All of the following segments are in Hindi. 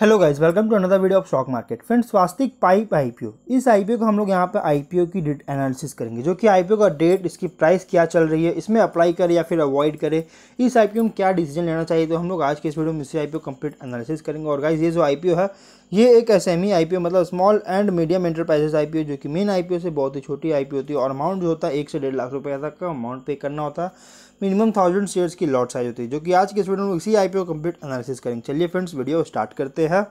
hello guys welcome to another video of stock market friends Swastik pipe IPO इस आईपीओ को हम लोग यहाँ पे आईपीओ की डेट एनालिसिस करेंगे जो कि आईपीओ का डेट इसकी प्राइस क्या चल रही है इसमें अप्लाई करें या फिर अवॉइड करें इस आईपीओ में क्या डिसीजन लेना चाहिए तो हम लोग आज के इस वीडियो में इसी आईपीओ कंप्लीट एनालिसिस करेंगे और गाइज ये जो आई है ये एक एस एम मतलब स्मॉल एंड मीडियम एंटरप्राइजेस आई जो कि मेन आई से बहुत ही छोटी आई होती है और अमाउंट जो होता है एक से डेढ़ लाख रुपये तक का अमाउंट पे करना होता है मिनिमम थाउजेंड शेयर्स की लॉट साइज होती है जो कि आज के स्टूडेंट में इसी I P O complete analysis करेंगे चलिए फ्रेंड्स वीडियो स्टार्ट करते हैं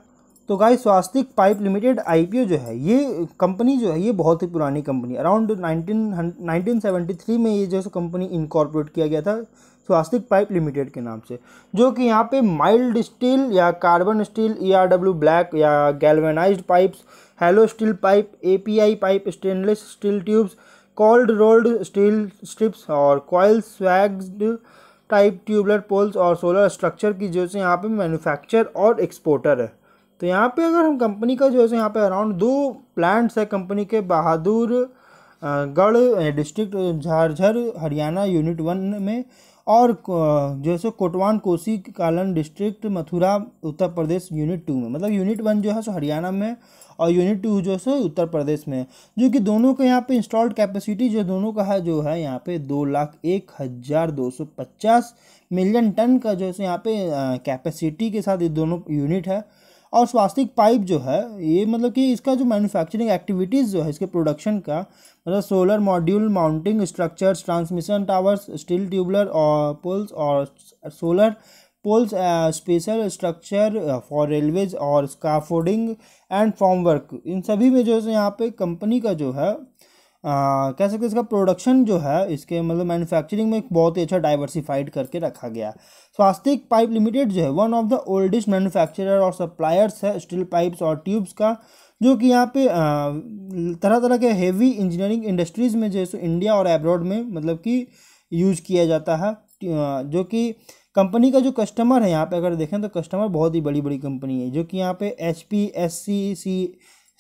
तो guys Swastik pipe limited IPO जो है ये कंपनी जो है ये बहुत ही पुरानी कंपनी अराउंड 19 1973 में ये जो कंपनी इनकॉर्पोरेट किया गया था स्वास्तिक पाइप लिमिटेड के नाम से जो कि यहाँ पे माइल्ड स्टील या कार्बन स्टील ई ब्लैक या galvanised pipes hello steel pipe a pipe stainless steel tubes cold rolled steel strips और coil swaged type tubular poles और सोलर स्ट्रक्चर की जो है यहाँ पे मैन्युफैक्चर और एक्सपोर्टर है तो यहाँ पे अगर हम कंपनी का जो है यहाँ पे अराउंड दो प्लांट्स है कंपनी के Bahadurgarh district Jhajjar Haryana unit one में और जो है Kotwan Kosi Kalan district Mathura Uttar Pradesh unit two में मतलब यूनिट वन जो है सो हरियाणा में और यूनिट टू जो है उत्तर प्रदेश में जो कि दोनों का यहाँ पे इंस्टॉल्ड कैपेसिटी जो दोनों का है जो है यहाँ पे दो लाख एक हज़ार दो सौ पचास मिलियन टन का जो है यहाँ पे कैपेसिटी के साथ ये दोनों यूनिट है और स्वास्तिक पाइप जो है ये मतलब कि इसका जो मैन्युफैक्चरिंग एक्टिविटीज़ जो है इसके प्रोडक्शन का मतलब solar module mounting structures transmission towers steel tubular और पुल्स और solar poles special structure for railways और स्काफोडिंग एंड farm इन सभी में जो है यहाँ पे कंपनी का जो है आ, कह सकते हैं इसका प्रोडक्शन जो है इसके मतलब मैन्युफैक्चरिंग में एक बहुत ही अच्छा डाइवर्सिफाइड करके रखा गया स्वास्तिक पाइप लिमिटेड जो है one of the oldest manufacturer और सप्लायर्स है स्टील पाइप्स और ट्यूब्स का जो कि यहाँ पे तरह तरह के हेवी इंजीनियरिंग इंडस्ट्रीज़ में जैसे इंडिया और एब्रॉड में मतलब कि यूज़ किया जाता है जो कि कंपनी का जो कस्टमर है यहाँ पे अगर देखें तो कस्टमर बहुत ही बड़ी बड़ी कंपनी है जो कि यहाँ पे H P S C C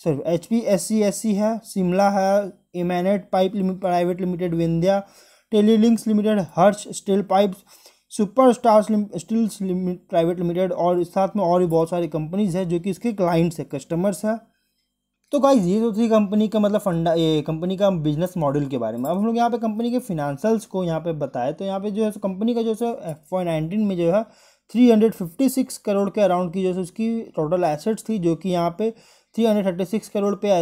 sorry H P S C S C है शिमला है इमेनेट pipe private limited Vindhya telelinks limited Harsh steel pipe super stars steels private limited और साथ में और भी बहुत सारी कंपनीज है जो कि इसके क्लाइंट्स है कस्टमर्स है तो गाइज ये जो थी कंपनी का मतलब फंडा ये कंपनी का बिजनेस मॉडल के बारे में अब हम लोग यहाँ पे कंपनी के फिनांसल्स को यहाँ पे बताए तो यहाँ पे जो है कंपनी का जो है एफ नाइनटीन में जो है three hundred fifty six crore के अराउंड की जो है उसकी टोटल एसेट्स थी जो कि यहाँ पे three hundred thirty six crore पे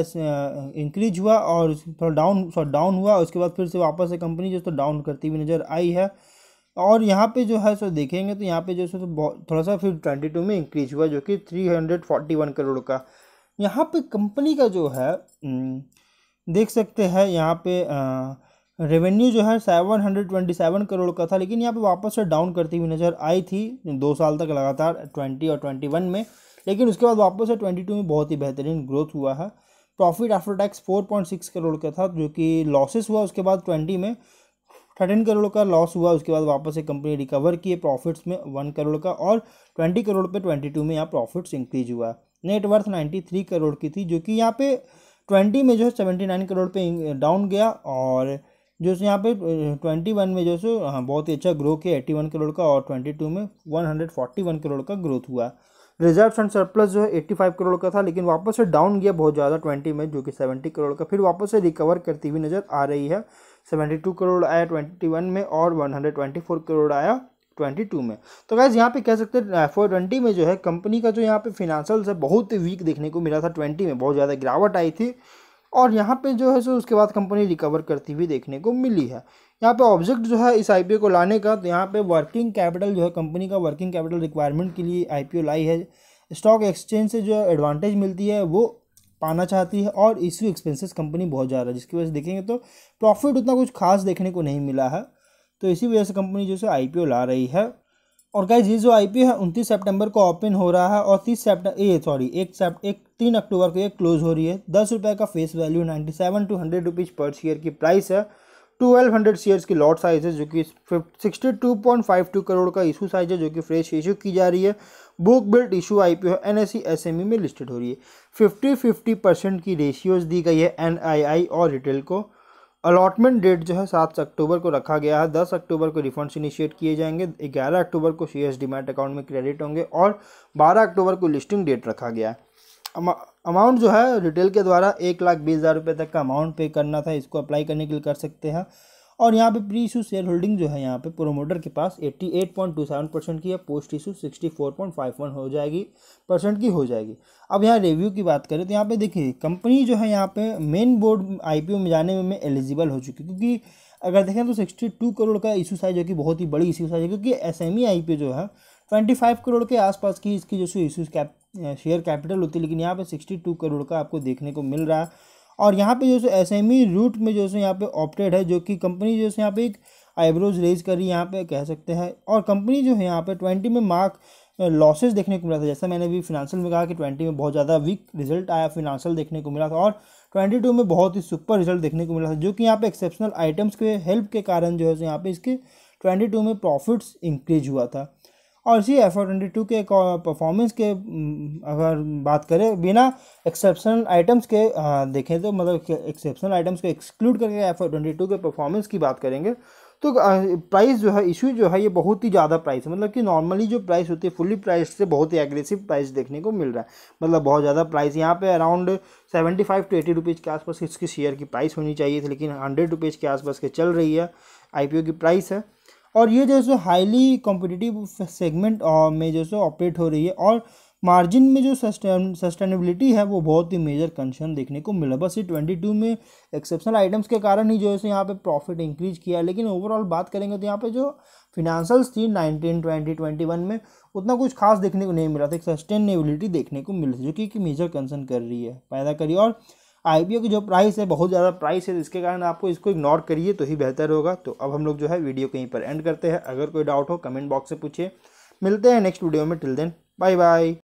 इंक्रीज हुआ और थोड़ा डाउन सॉरी डाउन हुआ उसके बाद फिर से वापस से कंपनी जो है डाउन करती हुई नज़र आई है और यहाँ पे जो है सो देखेंगे तो यहाँ पे जो है सो थोड़ा सा फिर ट्वेंटी टू में इंक्रीज हुआ जो कि three hundred forty one crore का यहाँ पे कंपनी का जो है देख सकते हैं यहाँ पे रेवेन्यू जो है seven hundred twenty seven crore का था लेकिन यहाँ पे वापस से डाउन करती हुई नज़र आई थी दो साल तक लगातार ट्वेंटी और ट्वेंटी वन में लेकिन उसके बाद वापस से ट्वेंटी टू में बहुत ही बेहतरीन ग्रोथ हुआ है profit after tax four point six crore का था जो कि लॉसेस हुआ उसके बाद ट्वेंटी में थर्टीन करोड़ का लॉस हुआ उसके बाद वापस से कंपनी रिकवर किए प्रॉफिट्स में वन करोड़ का और ट्वेंटी करोड़ पे ट्वेंटी टू में यहाँ प्रॉफिट्स इंक्रीज हुआ नेटवर्थ 93 करोड़ की थी जो कि यहाँ पे 20 में जो है सेवेंटी नाइन करोड़ पे डाउन गया और जो है यहाँ पे 21 में जो है हाँ बहुत ही अच्छा ग्रो किया वन करोड़ का और 22 में 141 करोड़ का ग्रोथ हुआ रिजर्व एंड सरप्लस जो है फाइव करोड़ का था लेकिन वापस से डाउन गया बहुत ज़्यादा ट्वेंटी में जो कि सेवेंटी करोड़ का फिर वापस से रिकवर करती हुई नज़र आ रही है सेवेंटी टू करोड़ आया ट्वेंटी वन में और one hundred twenty four crore आया ट्वेंटी टू में तो गैस यहाँ पे कह सकते हैं फोर uh, ट्वेंटी में जो है कंपनी का जो यहाँ पे फिनेंशियल्स है बहुत ही वीक देखने को मिला था ट्वेंटी में बहुत ज़्यादा गिरावट आई थी और यहाँ पे जो है सो उसके बाद कंपनी रिकवर करती हुई देखने को मिली है यहाँ पे ऑब्जेक्ट जो है इस आईपीओ को लाने का तो यहाँ पर वर्किंग कैपिटल जो है कंपनी का वर्किंग कैपिटल रिक्वायरमेंट के लिए आई लाई है स्टॉक एक्सचेंज से जो एडवांटेज मिलती है वो पाना चाहती है और इश्यू एक्सपेंसेस कंपनी बहुत ज़्यादा जिसकी वजह से देखेंगे तो प्रॉफिट उतना कुछ खास देखने को नहीं मिला है तो इसी वजह से कंपनी जो है आई ला रही है और गाइज ये जो आई है उनतीस सितंबर को ओपन हो रहा है और तीस सेप्टेम्बर ए सॉरी एक सेप्ट एक तीन अक्टूबर को ये क्लोज हो रही है दस रुपये का face value ninety seven to hundred rupees per share की प्राइस है ट्वेल्व हंड्रेड शेयर्स की लॉट साइज है जो कि sixty two point five two crore का इशू साइज है जो कि फ्रेश इशू की जा रही है book build issue I P O N S C S M E में लिस्टेड हो रही है फिफ्टी फिफ्टी परसेंट की रेशियोज दी गई है एन आई आई और रिटेल को अलॉटमेंट डेट जो है सात अक्टूबर को रखा गया है दस अक्टूबर को रिफंड्स इनिशिएट किए जाएंगे ग्यारह अक्टूबर को सी एस अकाउंट में क्रेडिट होंगे और बारह अक्टूबर को लिस्टिंग डेट रखा गया है अमाउंट जो है रिटेल के द्वारा एक लाख बीस हज़ार रुपये तक का अमाउंट पे करना था इसको अप्लाई करने के लिए कर सकते हैं और यहाँ पे प्री इशू शेयर होल्डिंग जो है यहाँ पे प्रोमोटर के पास 88.27 परसेंट की है पोस्ट इशू 64.51 हो जाएगी परसेंट की हो जाएगी अब यहाँ रिव्यू की बात करें तो यहाँ पे देखिए कंपनी जो है यहाँ पे मेन बोर्ड आईपीओ में जाने में एलिजिबल हो चुकी क्योंकि अगर देखें तो सिक्सटी टू करोड़ का इशू साइज जो कि बहुत ही बड़ी इशू साइज है क्योंकि एस एम e जो है ट्वेंटी फाइव करोड़ के आसपास की इसकी जो इशू कैप शेयर कैपिटल होती है लेकिन यहाँ पे सिक्सटी टू करोड़ का आपको देखने को मिल रहा है और यहाँ पे जो है एस एम ई रूट में जो है यहाँ पे ऑप्टेड है जो कि कंपनी जो है यहाँ पे एक आईब्रोज रेज करी यहाँ पे कह सकते हैं और कंपनी जो है यहाँ पे ट्वेंटी में मार्क लॉसेस देखने को मिला था जैसा मैंने अभी फिनांशियल में कहा कि ट्वेंटी में बहुत ज़्यादा वीक रिजल्ट आया फिनांशियल देखने को मिला था और ट्वेंटी टू में बहुत ही सुपर रिजल्ट देखने को मिला था जो कि यहाँ पे एक्सेप्शनल आइटम्स के हेल्प के कारण जो है यहाँ पे इसके ट्वेंटी टू में प्रॉफिट्स इंक्रीज हुआ था और इसी एफ ट्वेंटी टू के परफॉर्मेंस के हम्म, अगर बात करें बिना एक्सेप्शनल आइटम्स के देखें तो मतलब एक्सेप्शनल आइटम्स को एक्सक्लूड करके एफ ट्वेंटी टू के परफॉर्मेंस की बात करेंगे तो प्राइस जो है इशू जो है ये बहुत ही ज़्यादा प्राइस है मतलब कि नॉर्मली जो प्राइस होती है फुली प्राइस से बहुत ही एग्रेसिव प्राइस देखने को मिल रहा है मतलब बहुत ज़्यादा प्राइस यहाँ पे around seventy five to eighty rupees के आसपास इसकी शेयर की प्राइस होनी चाहिए थी लेकिन हंड्रेड रुपीज़ के आसपास के चल रही है आई की प्राइस है और ये जो है हाईली कॉम्पिटिटिव सेगमेंट में जो है ऑपरेट हो रही है और मार्जिन में जो सस्टेनेबिलिटी है वो बहुत ही मेजर कंसर्न देखने को मिला बस ये ट्वेंटी टू में एक्सेप्शनल आइटम्स के कारण ही जो है यहाँ पे प्रॉफिट इंक्रीज किया लेकिन ओवरऑल बात करेंगे तो यहाँ पे जो फिनेंशल्स थी नाइनटीन ट्वेंटी ट्वेंटी वन में उतना कुछ खास देखने को नहीं मिला था एक सस्टेनेबिलिटी देखने को मिल रही जो कि मेजर कंसर्न कर रही है पैदा करी और आई की जो प्राइस है बहुत ज़्यादा प्राइस है इसके कारण आपको इसको इग्नोर करिए तो ही बेहतर होगा तो अब हम लोग जो है वीडियो कहीं पर एंड करते हैं अगर कोई डाउट हो कमेंट बॉक्स से पूछिए मिलते हैं नेक्स्ट वीडियो में टिल देन बाय बाय